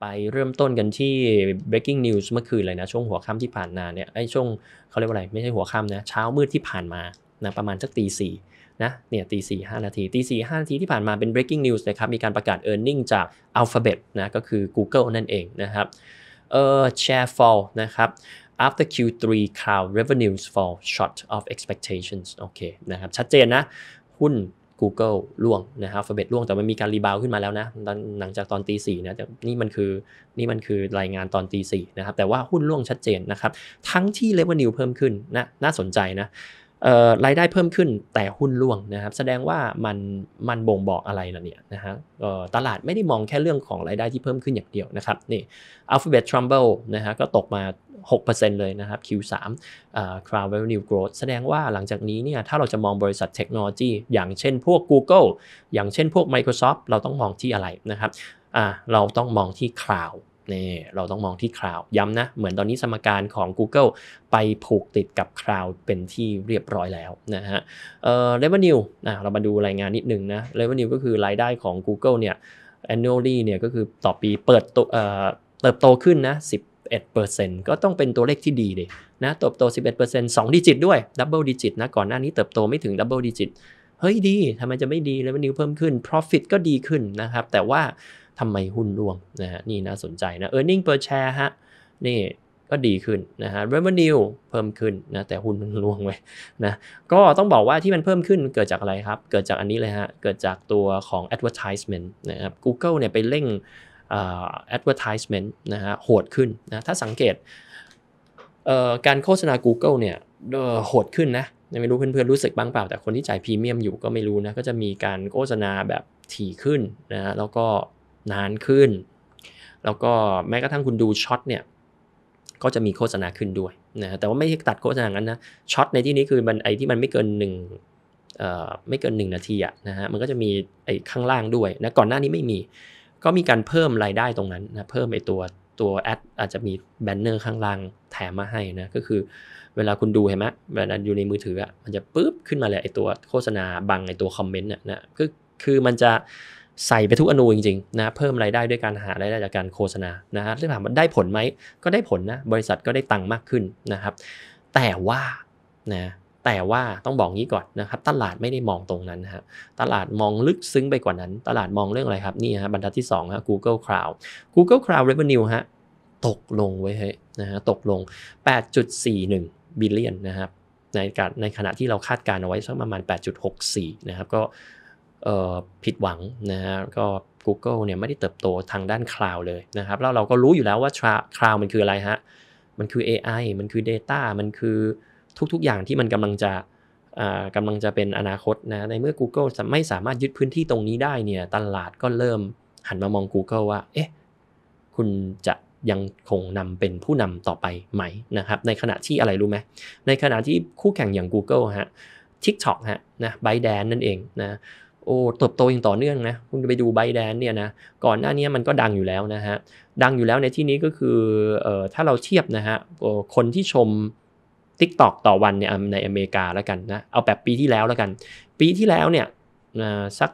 ไปเริ่มต้นกันที่ breaking news เมื่อคืนเลยนะช่วงหัวค่ำที่ผ่านมาเนี่ยไอ้ช่วงเขาเรียกว่าอะไรไม่ใช่หัวค่ำนะเช้ามืดที่ผ่านมานะประมาณสักตีสี่นะเนี่ยตีสี่ห้านาทีตีสี่ห้านาทีที่ผ่านมาเป็น breaking news นะครับมีการประกาศ e a r n i n g จาก alphabet นะก็คือ Google นั่นเองนะครับเออ share fall นะครับ after Q3 cloud revenues fall short of expectations โอเคนะครับชัดเจนนะหุ้น Google ล่วงนะคร Alphabet ล่วงแต่มันมีการรีบาวขึ้นมาแล้วนะหลังจากตอนตีสี่นะแต่นี่มันคือนี่มันคือรายงานตอนตีสี่นะครับแต่ว่าหุ้นล่วงชัดเจนนะครับทั้งที่ revenue เพิ่มขึ้นนะน่าสนใจนะรายได้เพิ่มขึ้นแต่หุ้นร่วงนะครับแสดงว่ามันมันบ่งบอกอะไรล่ะเนี่ยนะฮะตลาดไม่ได้มองแค่เรื่องของรายได้ที่เพิ่มขึ้นอย่างเดียวนะครับนี่ Alphabet t r u m b l e นะฮะก็ตกมา6%เลยนะครับ Q3 uh, Cloud Revenue Growth แสดงว่าหลังจากนี้เนี่ยถ้าเราจะมองบริษัทเทคโนโลยี อย่างเช่น พวก Google อย่างเช่น พวก Microsoft เราต้องมองที่อะไรนะครับเราต้องมองที่ Cloud นี่เราต้องมองที่คลาวย้ำนะเหมือนตอนนี้สมการของ Google ไปผูกติดกับคลาวเป็นที่เรียบร้อยแล้วนะฮะเอ่อ revenue นะเรามาดูรายงานนิดนึงนะ revenue ก็คือรายได้ของ Google เนี่ย annually เนี่ยก็คือต่อปีเปิดต่อเติบโตขึ้นนะ11%ก็ต้องเป็นตัวเลขที่ดีเลยนะเติบโต 11% 2ดิจิตด้วยดับเบิลดิจิตนะก่อนหน้านี้เติบโตไม่ถึงดับเบิลดิจิตเฮ้ยดีทำไมจะไม่ดีลวมันนิวเพิ่มขึ้น profit ก็ดีขึ้นนะครับแต่ว่าทำไมหุ้นร่วงนะฮะนี่น่าสนใจนะ e a r n i n g per share ฮะนี่ก็ดีขึ้นนะฮะ revenue เพิ่มขึ้นนะแต่หุ้นมันร่วงไปนะก็ต้องบอกว่าที่มันเพิ่มขึ้นเกิดจากอะไรครับ เกิดจากอันนี้เลยฮะเกิดจากตัวของ advertisement นะครับ Google เนี่ยไปเร่ง advertisement นะฮะโหดขึ้นนะถ้าสังเกตการโฆษณา Google เนี่ยโหดขึ้นนะไม่รู้เพื่อนๆรู้สึกบ้างเปล่า แต่คนที่จ่ายพรีเมียมอยู่ก็ไม่รู้นะก็จะมีการโฆษณาแบบถี่ขึ้นนะแล้วก็นานขึ้น แล้วก็แม้กระทั่งคุณดูช็อตเนี่ยก็จะมีโฆษณาขึ้นด้วยนะแต่ว่าไม่ตัดโฆษณางั้นนะช็อตในที่นี้คือมันไอที่มันไม่เกินหนึ่งไม่เกิน1นาทีอะนะฮะมันก็จะมีไอข้างล่างด้วยนะก่อนหน้านี้ไม่มีก็มีการเพิ่มรายได้ตรงนั้นนะเพิ่มไอตัวตัวแอดอาจจะมีแบนเนอร์ข้างล่างแถมมาให้นะก็คือเวลาคุณดูเห็นไหมเวลาอยู่ในมือถืออะมันจะปุ๊บขึ้นมาเลยไอตัวโฆษณาบังไอตัวคอมเมนต์เนี่ยนะก็คือมันจะใส่ไปทุกอนูจริงๆนะเพิ่มรายได้ด้วยการหารายได้จากการโฆษณานะฮะถ้าถามว่าได้ผลไหมก็ได้ผลนะบริษัทก็ได้ตังค์มากขึ้นนะครับแต่ว่านะแต่ว่าต้องบอกงี้ก่อนนะครับตลาดไม่ได้มองตรงนั้นฮะตลาดมองลึกซึ้งไปกว่านั้น ตลาดมองเรื่องอะไรครับนี่ฮะบรรทัดที่2ฮะ Google Cloud Google Cloud Revenue ฮะตกลงไว้เฮ้นะฮะตกลง 8.41บิลเลียนนะครับในการในขณะที่เราคาดการเอาไว้สักประมาณ 8.64นะครับก็ผิดหวังนะฮะก็ Google เนี่ยไม่ได้เติบโตทางด้านคลาวด์เลยนะครับแล้วเราก็รู้อยู่แล้วว่าคลาวด์มันคืออะไรฮะมันคือ AI มันคือ Data มันคือทุกๆอย่างที่มันกำลังจะกำลังจะเป็นอนาคตนะในเมื่อ Google ไม่สามารถยึดพื้นที่ตรงนี้ได้เนี่ยตลาดก็เริ่มหันมามอง Google ว่าเอ๊ะคุณจะยังคงนำเป็นผู้นำต่อไปไหมนะครับในขณะที่อะไรรู้ไหมในขณะที่คู่แข่งอย่าง Google ฮะ TikTok ฮะนะ b y t e d a n นั่นเองนะโอ้ เติบโตอย่างต่อเนื่องนะคุณไปดูไบแดนเนี่ยนะ ก่อนหน้านี้มันก็ดังอยู่แล้วนะฮะ ดังอยู่แล้วในที่นี้ก็คือเอ่อถ้าเราเทียบนะฮะคนที่ชม Tik t o อกต่อวันเนี่ยในอเมริกาแล้วกันนะ เอาแบบปีที่แล้วแล้วกัน ปีที่แล้วเนี่ยสัก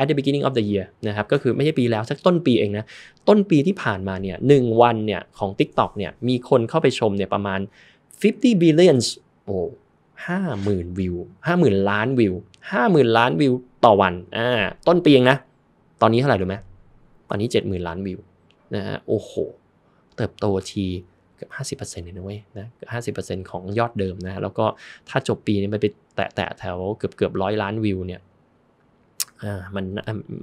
at the beginning of the year นะครับ ก็คือไม่ใช่ปีแล้วสักต้นปีเองนะ ต้นปีที่ผ่านมาเนี่ยหนึ่งวันเนี่ยของ TikTok เนี่ย มีคนเข้าไปชมเนี่ยประมาณ 50 billions โอ้ห้าหมื่นวิวห้าหมื่นล้านวิวห้าหมื่นล้านวิวต่อวันอ่าต้นปีเองนะ ตอนนี้เท่าไหร่รู้ไหมตอนนี้ 70,000 ล้านวิวนะฮะ โอ้โห เติบโตทีเกือบห้าสิบเปอร์เซ็นต์เลยนะเว้ยนะเกือบห้าสิบเปอร์เซ็นต์ของยอดเดิมนะแล้วก็ถ้าจบปีนี้มันไปแตะแตะแถวเกือบเกือบร้อยล้านวิวเนี่ยอ่ามัน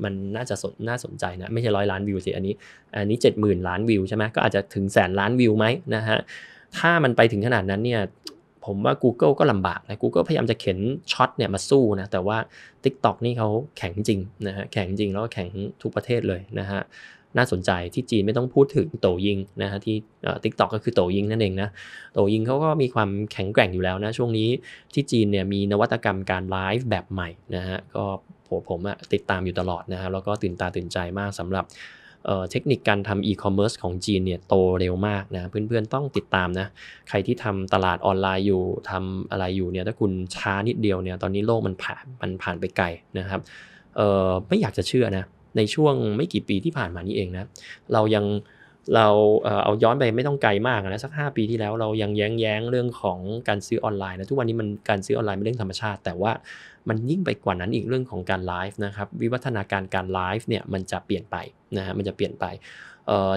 มันน่าจะสนน่าสนใจนะ ไม่ใช่ร้อยล้านวิวสิอันนี้ อันนี้เจ็ดหมื่นล้านวิวใช่ไหมก็อาจจะถึงแสนล้านวิวไหมนะฮะ ถ้ามันไปถึงขนาดนั้นเนี่ยผมว่า Google ก็ลำบากนะ Google พยายามจะเข็นช็อตเนี่ยมาสู้นะแต่ว่า TikTok นี่เขาแข็งจริงนะฮะแข็งจริงแล้วก็แข็งทุกประเทศเลยนะฮะน่าสนใจที่จีนไม่ต้องพูดถึงโตยิงนะฮะที่ทิกตอกก็คือโตยิงนั่นเองนะโตยิงเขาก็มีความแข็งแกร่งอยู่แล้วนะช่วงนี้ที่จีนเนี่ยมีนวัตกรรมการไลฟ์แบบใหม่นะฮะก็ผมผมติดตามอยู่ตลอดนะฮะแล้วก็ตื่นตาตื่นใจมากสำหรับเทคนิคการทำอีคอมเมิร์ซของจีนเนี่ยโตเร็วมากนะเพื่อนๆต้องติดตามนะใครที่ทำตลาดออนไลน์อยู่ทำอะไรอยู่เนี่ยถ้าคุณช้านิดเดียวเนี่ยตอนนี้โลกมันผ่านมันผ่านไปไกลนะครับไม่อยากจะเชื่อนะในช่วงไม่กี่ปีที่ผ่านมานี้เองนะเรายังเราเอาย้อนไปไม่ต้องไกลมากนะสัก 5 ปีที่แล้วเรายังแย้งแย้งเรื่องของการซื้อออนไลน์นะทุกวันนี้มันการซื้อออนไลน์เป็นเรื่องธรรมชาติ แต่ว่ามันยิ่งไปกว่านั้นอีกเรื่องของการไลฟ์นะครับวิวัฒนาการการไลฟ์เนี่ยมันจะเปลี่ยนไปนะฮะมันจะเปลี่ยนไป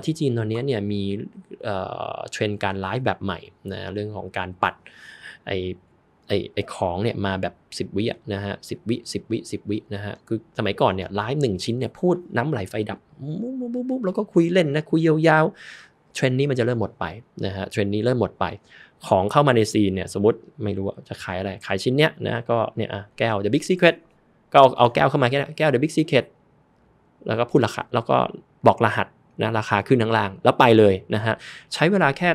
ที่จีนตอนนี้เนี่ยมีเทรนด์การไลฟ์แบบใหม่นะเรื่องของการปัดไอไอไอของเนี่ยมาแบบ 10 วินะฮะสิวิสิวิสิวินะฮะคือสมัยก่อนเนี่ยไลฟ์หนึ่งชิ้นเนี่ยพูดน้ำไหลไฟดับบุ๊บบุ๊บแล้วก็คุยเล่นนะคุยยาวๆเทรนด์นี้มันจะเริ่มหมดไปนะฮะเทรนด์นี้เริ่มหมดไปของเข้ามาในซีนเนี่ยสมมติไม่รู้ว่าจะขายอะไรขายชิ้นเนี้ยนะก็เนี่ยอะแก้ว The Big Secret ก็เอาแก้วเข้ามาแก้วแก้ว The Big Secret แล้วก็พูดราคาแล้วก็บอกรหัสนะราคาขึ้นทั้งล่างแล้วไปเลยนะฮะใช้เวลาแค่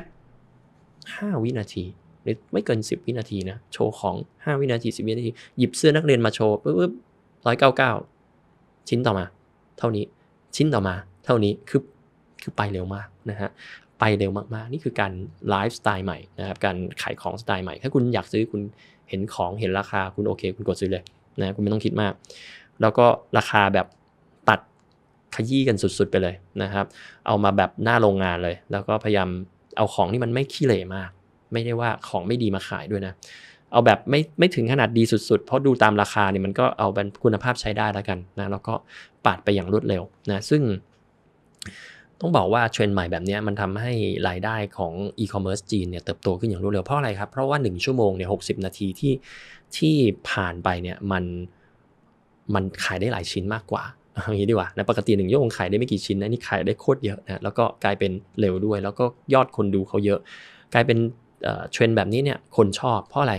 5วินาทีหรือไม่เกิน 10 วินาทีนะโชว์ของ 5 วินาที10 วินาทีหยิบเสื้อนักเรียนมาโชว์ปุ๊บร้อยเก้าเก้าชิ้นต่อมา เท่านี้ชิ้นต่อมา เท่านี้คือคือไปเร็วมากนะฮะไปเร็วมากๆ นี่คือการไลฟ์สไตล์ใหม่นะครับการขายของสไตล์ใหม่ถ้าคุณอยากซื้อคุณเห็นของเห็นราคาคุณโอเค คุณกดซื้อเลยนะคุณไม่ต้องคิดมากแล้วก็ราคาแบบตัดขยี้กันสุดๆ ไปเลยนะครับ เอามาแบบหน้าโรงงานเลย แล้วก็พยายามเอาของที่มันไม่ขี้เหร่มาก ไม่ได้ว่าของไม่ดีมาขายด้วยนะ เอาแบบไม่ไม่ถึงขนาดดีสุดๆเพราะดูตามราคาเนี่ยมันก็เอาเป็นคุณภาพใช้ได้แล้วกันนะ แล้วก็ปาดไปอย่างรวดเร็วนะซึ่งต้องบอกว่าเทรนด์ใหม่แบบนี้มันทำให้รายได้ของอีคอมเมิร์ซจีนเนี่ยเติบโตขึ้นอย่างรวดเร็วเพราะอะไรครับเพราะว่า1ชั่วโมงเนี่ยหกนาทีที่ที่ผ่านไปเนี่ยมันมันขายได้หลายชิ้นมากกว่าอย่างนี้ดีกว่านะปกติหนึ่งชั่วโมงขายได้ไม่กี่ชิ้นนะนี่ขายได้โคตรเยอะนะแล้วก็กลายเป็นเร็วด้วย แล้วก็ยอดคนดูเขาเยอะ กลายเป็นเทรนด์แบบนี้เนี่ยคนชอบเพราะอะไร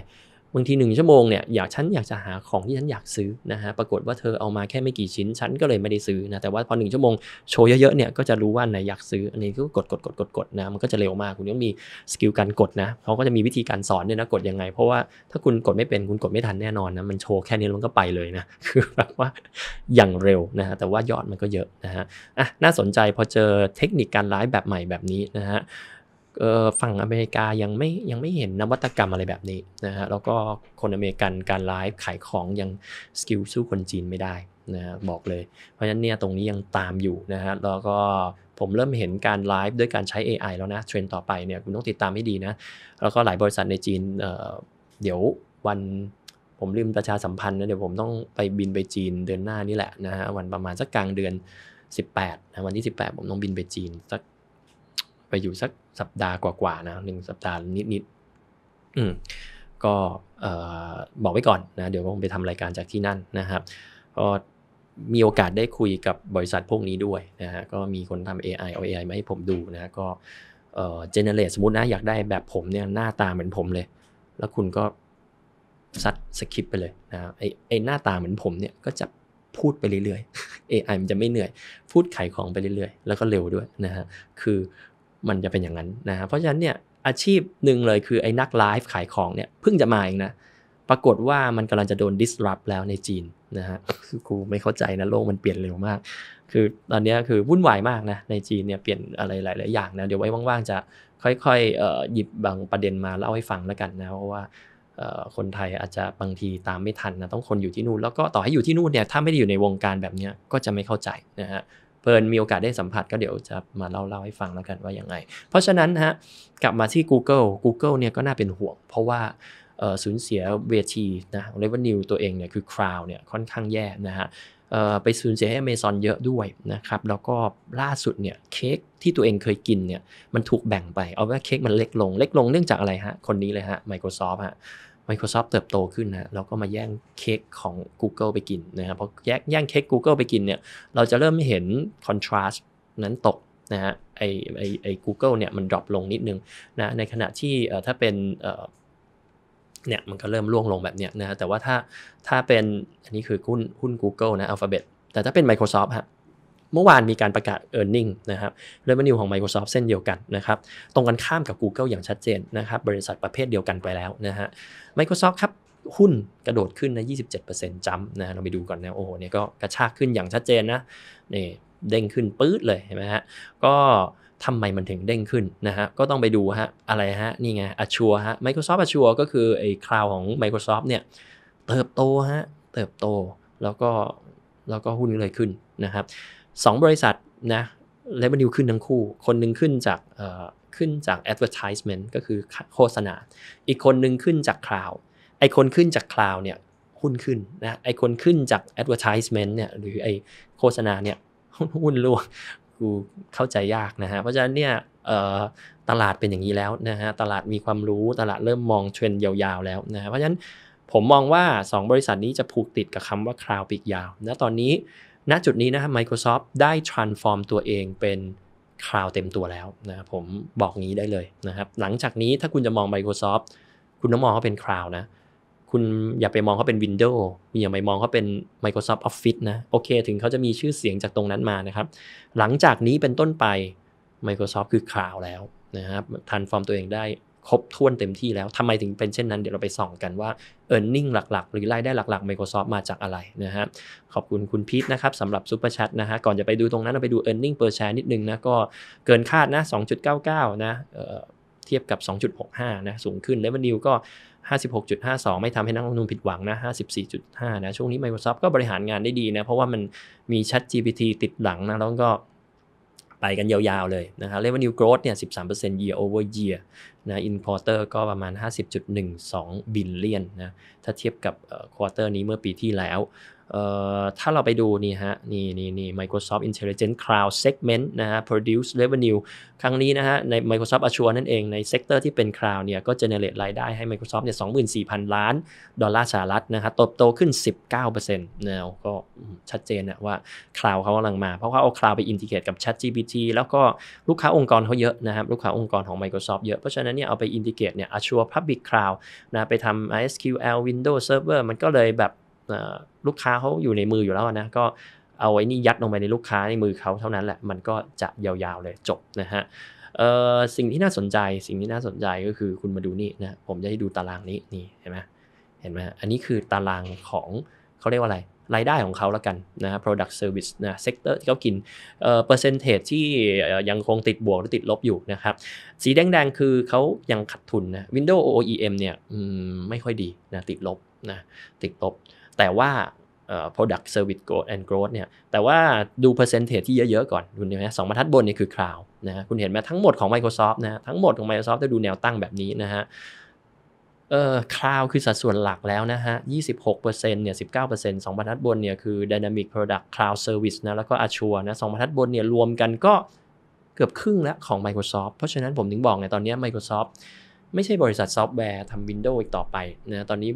บางทีหนึ่งชั่วโมงเนี่ยอยากฉันอยากจะหาของที่ฉันอยากซื้อนะฮะปรากฏว่าเธอเอามาแค่ไม่กี่ชิ้นฉันก็เลยไม่ได้ซื้อนะแต่ว่าพอหนึ่งชั่วโมงโชว์เยอะๆเนี่ยก็จะรู้ว่าไหนอยากซื้ออันนี้ก็กดกดกดกดกดนะมันก็จะเร็วมากคุณต้องมีสกิลการกดนะเขาก็จะมีวิธีการสอนเนี่ยนะกดยังไงเพราะว่าถ้าคุณกดไม่เป็นคุณกดไม่ทันแน่นอนนะมันโชว์แค่นี้มันก็ไปเลยนะคือแบบว่าอย่างเร็วนะฮะแต่ว่ายอดมันก็เยอะนะฮะอ่ะน่าสนใจพอเจอเทคนิคการไลฟ์แบบใหม่แบบนี้นะฮะฝั่งอเมริกายังไม่ยังไม่เห็นนวัตกรรมอะไรแบบนี้นะฮะแล้วก็คนอเมริกันการไลฟ์ขายของยังสกิลสู้คนจีนไม่ได้นะบอกเลย เพราะฉะนั้นเนี่ยตรงนี้ยังตามอยู่นะฮะแล้วก็ผมเริ่มเห็นการไลฟ์ด้วยการใช้ AI แล้วนะเทรนต่อไปเนี่ยคุณต้องติดตามให้ดีนะแล้วก็หลายบริษัทในจีนเเดี๋ยววันผมลืมประชาสัมพันธ์นะเดี๋ยวผมต้องไปบินไปจีนเดือนหน้านี่แหละนะฮะวันประมาณสักกลางเดือน 18นะวันที่ 18 ผมต้องบินไปจีนสักไปอยู่สักสัปดาห์กว่าๆนะหนึ่งสัปดาห์นิดๆอืมก็บอกไว้ก่อนนะเดี๋ยวผมไปทำรายการจากที่นั่นนะครับก็มีโอกาสได้คุยกับบริษัทพวกนี้ด้วยนะฮะก็มีคนทำ AI เอาอ i มาให้ผมดูนะก็เจเนเรตสมมตินะอยากได้แบบผมเนี่ยหน้าตาเหมือนผมเลย แล้วคุณก็ซัดสคริปไปเลยนะไอไอหน้าตาเหมือนผมเนี่ยก็จะพูดไปเรื่อยๆ AI มันจะไม่เหนื่อย พูดไขของไปเรื่อย ๆแล้วก็เร็วด้วยนะฮะคือมันจะเป็นอย่างนั้นนะฮะ เพราะฉะนั้นเนี่ยอาชีพหนึ่งเลยคือไอ้นักไลฟ์ขายของเนี่ยเพิ่งจะมาเองนะ ปรากฏว่ามันกำลังจะโดน disrupt แล้วในจีนนะฮะ คือกูไม่เข้าใจนะโลกมันเปลี่ยนเร็วมาก คือตอนนี้คือวุ่นวายมากนะในจีนเนี่ยเปลี่ยนอะไรหลายๆอย่างนะเดี๋ยวไว้ว่างๆจะค่อยๆหยิบบางประเด็นมาเล่าให้ฟังแล้วกันนะ เพราะว่าคนไทยอาจจะบางทีตามไม่ทันนะต้องคนอยู่ที่นู่นแล้วก็ต่อให้อยู่ที่นู่นเนี่ยถ้าไม่ได้อยู่ในวงการแบบนี้ก็จะไม่เข้าใจนะฮะเพลินมีโอกาสได้สัมผัสก็เดี๋ยวจะมาเล่าเล่าให้ฟังแล้วกันว่ายังไงเพราะฉะนั้นฮะกลับมาที่ Google Google เนี่ยก็น่าเป็นห่วง เพราะว่าสูญเสียเวทีนะเรเวนิวตัวเองเนี่ยคือคราวเนี่ยค่อนข้างแย่นะฮะไปสูญเสียให้ Amazon เยอะด้วยนะครับแล้วก็ล่าสุดเนี่ยเค้กที่ตัวเองเคยกินเนี่ยมันถูกแบ่งไปเอาว่าเค้กมันเล็กลงเล็กลงเนื่องจากอะไรฮะคนนี้เลยฮะ Microsoft ฮะ Microsoft เติบโตขึ้นนะเราก็มาแย่งเค้กของ Google ไปกินนะครับพอแย่งแย่งเค้ก Google ไปกินเนี่ยเราจะเริ่มเห็นคอนทราสต์นั้นตกนะฮะไอไอไอกูเกิลเนี่ยมันดรอปลงนิดนึงนะในขณะที่ถ้าเป็นเนี่ยมันก็เริ่มร่วงลงแบบเนี้ยนะแต่ว่าถ้าถ้าเป็นอันนี้คือหุ้นหุ้น Google นะ Alphabet แต่ถ้าเป็น Microsoft ฮะเมื่อวานมีการประกาศ e a r n i n g นะครับ r e v e n ิวของ Microsoft เส้นเดียวกันนะครับตรงกันข้ามกับ Google อย่างชัดเจนนะครับบริษัทประเภทเดียวกันไปแล้วนะฮะ Microsoft ครับหุ้นกระโดดขึ้นนะ27%จ้ำนะเราไปดูก่อนนะโอ้โหเนี่ยก็กระชากขึ้นอย่างชัดเจนนะนี่เด้งขึ้นปื๊ดเลยเห็นไหมฮะก็ทำไมมันถึงเด้งขึ้นนะฮะก็ต้องไปดูฮะอะไรฮะนี่ไงอชชัวฮะ Microsoft a ชชัวก็คือไอ้คลาวของ Microsoft เนี่ยเติบโตฮะเติบโตแล้วก็แล้วก็หุ้นเลยขึ้นนะครับ2บริษัทนะเรเวนิวขึ้นทั้งคู่ คนหนึ่งขึ้นจากขึ้นจาก advertisement ก็คือโฆษณา อีกคนหนึ่งขึ้นจาก cloud ไอคนขึ้นจาก cloud เนี่ยหุ้นขึ้นนะ ไอคนขึ้นจาก advertisement เนี่ยหรือไอโฆษณาเนี่ยหุ้นร่วงกูเข้าใจยากนะฮะ เพราะฉะนั้นเนี่ยตลาดเป็นอย่างนี้แล้วนะฮะตลาดมีความรู้ตลาดเริ่มมองเทรนด์ยาวๆ แล้วนะฮะ เพราะฉะนั้นผมมองว่า 2 บริษัทนี้จะผูกติดกับคำว่าคราวปีกยาวนะตอนนี้ณจุดนี้นะครับ Microsoft ได้ transform ตัวเองเป็นคลาวเต็มตัวแล้วนะครับผมบอกงี้ได้เลยนะครับหลังจากนี้ถ้าคุณจะมอง Microsoft คุณต้องมองเขาเป็นคลาวนะคุณอย่าไปมองเขาเป็น Windows อย่าไปมองเขาเป็น Microsoft Office นะโอเค ถึงเขาจะมีชื่อเสียงจากตรงนั้นมานะครับหลังจากนี้เป็นต้นไป Microsoft คือคลาวแล้วนะครับทันฟอร์มตัวเองได้ครบถ้วนเต็มที่แล้วทำไมถึงเป็นเช่นนั้นเดี๋ยวเราไปส่องกันว่า e a r n i n g หลักๆ หรือรายได้หลักๆ Microsoft มาจากอะไรนะฮะขอบคุณคุณพีทนะครับสำหรับซ u เปอร์ชัดนะฮะก่อนจะไปดูตรงนั้นเราไปดู e a r n i n g per share นิดนึงนะก็เกินคาดนะ2.99นะเทียบกับ 2.65นะสูงขึ้น Revenue ก็ 56.52ไม่ทำให้นักลงทุนผิดหวังนะ54.5นะช่วงนี้ Microsoft ก็บริหารงานได้ดีนะเพราะว่ามันมี ChatGPT ติดหลังนะแล้วก็ไปกันยาวๆเลยนะครับ revenue growth เนี่ย 13% year over year นะ in q u เ r t e r ก็ประมาณ 50.12 บิลเลียนนะ ถ้าเทียบกับ quarter นี้เมื่อปีที่แล้วถ้าเราไปดูนี่ฮะนี่นี่นี่ Microsoft Intelligent Cloud Segment นะฮะ Produce Revenue ครั้งนี้นะฮะใน Microsoft Azure นั่นเองในเซกเตอร์ที่เป็น Cloud เนี่ยก็จะเนรเ t e รายได้ให้ Microsoft เนี่ย24,000ล้านดอลลาร์สหรัฐนะครับโตโตขึ้น 19%นวก็ชัดเจนนะว่า Cloud เขากำลังมาเพราะว่าเอา Cloud ไปอินทิเกตกับ ChatGPT แล้วก็ลูกค้าองค์กรเขาเยอะนะครับลูกค้าองค์กรของ Microsoft เยอะเพราะฉะนั้นเนี่ยเอาไปอินทิเกตเนี่ย Azure Public Cloud นะไปทำ SQL Windows Server มันก็เลยแบบลูกค้าเขาอยู่ในมืออยู่แล้วนะก็เอาไว้นี่ยัดลงไปในลูกค้าในมือเขาเท่านั้นแหละมันก็จะยาวๆเลยจบนะฮะสิ่งที่น่าสนใจสิ่งที่น่าสนใจก็คือคุณมาดูนี่นะผมจะให้ดูตารางนี้นี่เห็นไหมเห็นไหมอันนี้คือตารางของเขาเรียกว่าอะไร รายได้ของเขาแล้วกันนะ product service นะ sector ที่เขากินเปอร์เซนต์เท e ที่ยังคงติดบวกหรือติดลบอยู่นะครับสีแดงๆคือเขายังขาดทุนนะ Windows OEM เนี่ยไม่ค่อยดีนะติดลบนะติดลบแต่ว่า product service growth and growth เนี่ย แต่ว่าดู percentage ที่เยอะๆก่อนคุณเห็นไหะสองบรรทัดบนนี่คือ cloud นะฮะคุณเห็นไหมทั้งหมดของ Microsoft นะทั้งหมดของ Microsoft จะดูแนวตั้งแบบนี้นะฮะ เอ่อคลาวคือสัดส่วนหลักแล้วนะฮะ26%เนี่ย19%สองบรรทัดบนเนี่ยคือ Dynamic Product Cloud Service นะ แล้วก็ Azure นะสองบรรทัดบนเนี่ยรวมกันก็เกือบครึ่งแล้วของ Microsoft เพราะฉะนั้นผมถึงบอกไงตอนนี้ Microsoft ไม่ใช่บริษัทซอฟต์แวร์ทำ Windows อีกต่อไปนะตอนนี้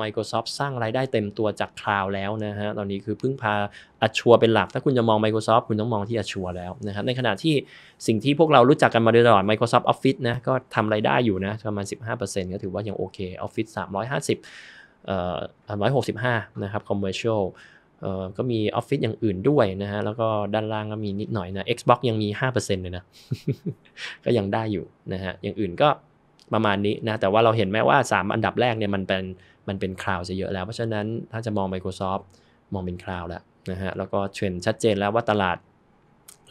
Microsoft สร้างรายได้เต็มตัวจากคลาวแล้วนะฮะตอนนี้คือพึ่งพาอัชัวเป็นหลัก ถ้าคุณจะมอง Microsoft คุณต้องมองที่อัชัวแล้วนะครับในขณะที่สิ่งที่พวกเรารู้จักกันมาโดยตลอด Microsoft Office นะก็ทำรายได้อยู่นะประมาณ15%ก็ถือว่ายังโอเค Office 350เอ่อ165นะครับ commercial เอ่อก็มีออฟฟิศอย่างอื่นด้วยนะฮะแล้วก็ด้านล่างก็มีนิดหน่อยนะ Xbox ยังมี5%เลยนะก็ยังได้อยู่นะฮะอย่างอื่นก็ประมาณนี้นะแต่ว่าเราเห็นไหมว่า 3 อันดับแรกเนี่ยมันเป็นมันเป็นคลาวซะเยอะแล้ว เพราะฉะนั้นถ้าจะมอง Microsoft มองเป็นคลาวแล้วนะฮะแล้วก็เทรนชัดเจนแล้วว่าตลาด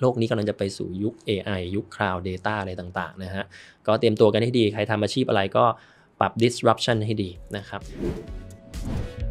โลกนี้กำลังจะไปสู่ยุค AI ยุค Cloud Data อะไรต่างๆนะฮะก็เตรียมตัวกันให้ดีใครทำอาชีพอะไรก็ปรับ disruption ให้ดีนะครับ